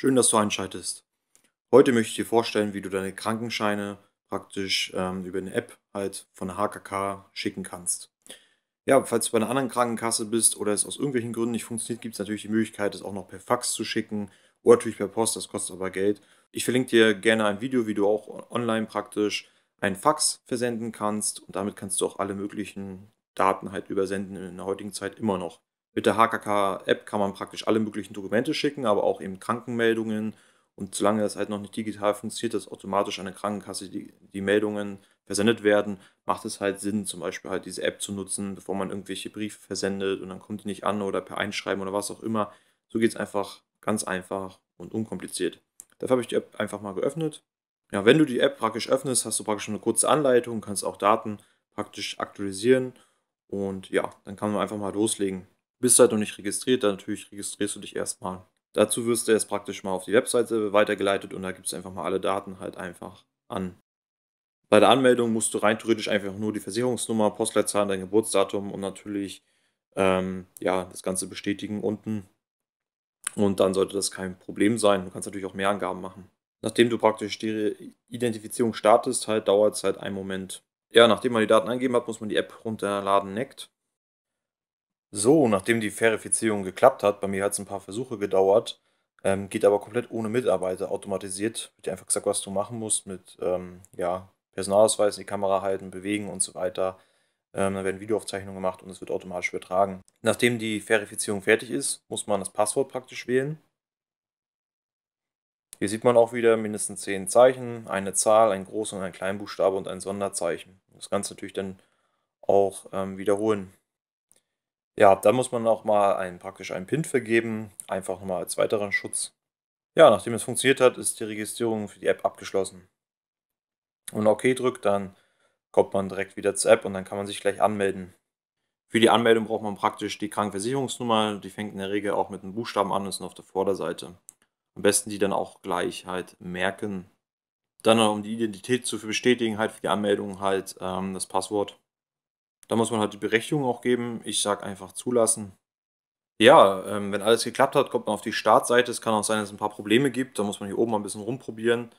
Schön, dass du einschaltest. Heute möchte ich dir vorstellen, wie du deine Krankenscheine praktisch ähm, über eine App halt von der HKK schicken kannst. Ja, falls du bei einer anderen Krankenkasse bist oder es aus irgendwelchen Gründen nicht funktioniert, gibt es natürlich die Möglichkeit, es auch noch per Fax zu schicken oder natürlich per Post, das kostet aber Geld. Ich verlinke dir gerne ein Video, wie du auch online praktisch einen Fax versenden kannst und damit kannst du auch alle möglichen Daten halt übersenden in der heutigen Zeit immer noch. Mit der HKK-App kann man praktisch alle möglichen Dokumente schicken, aber auch eben Krankenmeldungen. Und solange das halt noch nicht digital funktioniert, dass automatisch an der Krankenkasse die, die Meldungen versendet werden, macht es halt Sinn, zum Beispiel halt diese App zu nutzen, bevor man irgendwelche Briefe versendet und dann kommt die nicht an oder per Einschreiben oder was auch immer. So geht es einfach ganz einfach und unkompliziert. Dafür habe ich die App einfach mal geöffnet. Ja, wenn du die App praktisch öffnest, hast du praktisch eine kurze Anleitung, kannst auch Daten praktisch aktualisieren und ja, dann kann man einfach mal loslegen. Bist du halt noch nicht registriert, dann natürlich registrierst du dich erstmal. Dazu wirst du erst praktisch mal auf die Webseite weitergeleitet und da gibst du einfach mal alle Daten halt einfach an. Bei der Anmeldung musst du rein theoretisch einfach nur die Versicherungsnummer, Postleitzahl, dein Geburtsdatum und natürlich ähm, ja, das Ganze bestätigen unten. Und dann sollte das kein Problem sein. Du kannst natürlich auch mehr Angaben machen. Nachdem du praktisch die Identifizierung startest, halt dauert es halt einen Moment. Ja, nachdem man die Daten eingeben hat, muss man die App runterladen, neckt. So, nachdem die Verifizierung geklappt hat, bei mir hat es ein paar Versuche gedauert, ähm, geht aber komplett ohne Mitarbeiter, automatisiert. Wird dir einfach gesagt, was du machen musst mit ähm, ja, Personalausweis die Kamera halten, bewegen und so weiter. Ähm, dann werden Videoaufzeichnungen gemacht und es wird automatisch übertragen. Nachdem die Verifizierung fertig ist, muss man das Passwort praktisch wählen. Hier sieht man auch wieder mindestens 10 Zeichen, eine Zahl, ein Groß- und ein Kleinbuchstabe und ein Sonderzeichen. Das Ganze natürlich dann auch ähm, wiederholen. Ja, dann muss man auch mal einen, praktisch einen PIN vergeben, einfach nochmal als weiteren Schutz. Ja, nachdem es funktioniert hat, ist die Registrierung für die App abgeschlossen. Und OK drückt, dann kommt man direkt wieder zur App und dann kann man sich gleich anmelden. Für die Anmeldung braucht man praktisch die Krankenversicherungsnummer, die fängt in der Regel auch mit einem Buchstaben an und ist auf der Vorderseite. Am besten die dann auch gleich halt merken. Dann, um die Identität zu bestätigen, halt für die Anmeldung halt ähm, das Passwort. Da muss man halt die Berechtigung auch geben. Ich sage einfach zulassen. Ja, ähm, wenn alles geklappt hat, kommt man auf die Startseite. Es kann auch sein, dass es ein paar Probleme gibt. Da muss man hier oben mal ein bisschen rumprobieren.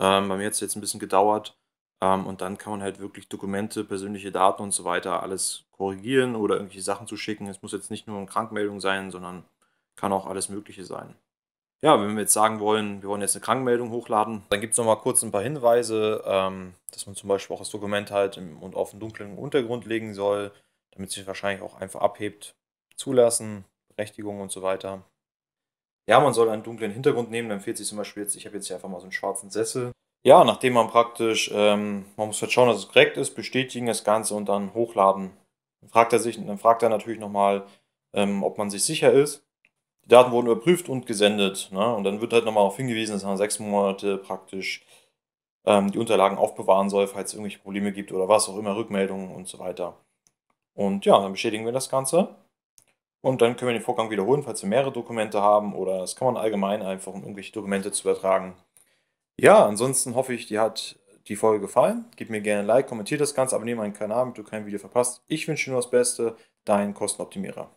Ähm, bei mir hat es jetzt ein bisschen gedauert. Ähm, und dann kann man halt wirklich Dokumente, persönliche Daten und so weiter alles korrigieren oder irgendwelche Sachen zu schicken. Es muss jetzt nicht nur eine Krankmeldung sein, sondern kann auch alles Mögliche sein. Ja, wenn wir jetzt sagen wollen, wir wollen jetzt eine Krankmeldung hochladen, dann gibt es nochmal kurz ein paar Hinweise, ähm, dass man zum Beispiel auch das Dokument halt im, und auf einen dunklen Untergrund legen soll, damit sich wahrscheinlich auch einfach abhebt. Zulassen, Berechtigung und so weiter. Ja, man soll einen dunklen Hintergrund nehmen, dann fehlt sich zum Beispiel jetzt, ich habe jetzt hier einfach mal so einen schwarzen Sessel. Ja, nachdem man praktisch, ähm, man muss halt schauen, dass es korrekt ist, bestätigen das Ganze und dann hochladen. Dann fragt er sich, dann fragt er natürlich nochmal, ähm, ob man sich sicher ist die Daten wurden überprüft und gesendet. Ne? Und dann wird halt nochmal darauf hingewiesen, dass man sechs Monate praktisch ähm, die Unterlagen aufbewahren soll, falls es irgendwelche Probleme gibt oder was auch immer, Rückmeldungen und so weiter. Und ja, dann bestätigen wir das Ganze. Und dann können wir den Vorgang wiederholen, falls wir mehrere Dokumente haben oder das kann man allgemein einfach, um irgendwelche Dokumente zu übertragen. Ja, ansonsten hoffe ich, dir hat die Folge gefallen. Gib mir gerne ein Like, kommentiert das Ganze, abonniere meinen Kanal, damit du kein Video verpasst. Ich wünsche dir nur das Beste, dein Kostenoptimierer.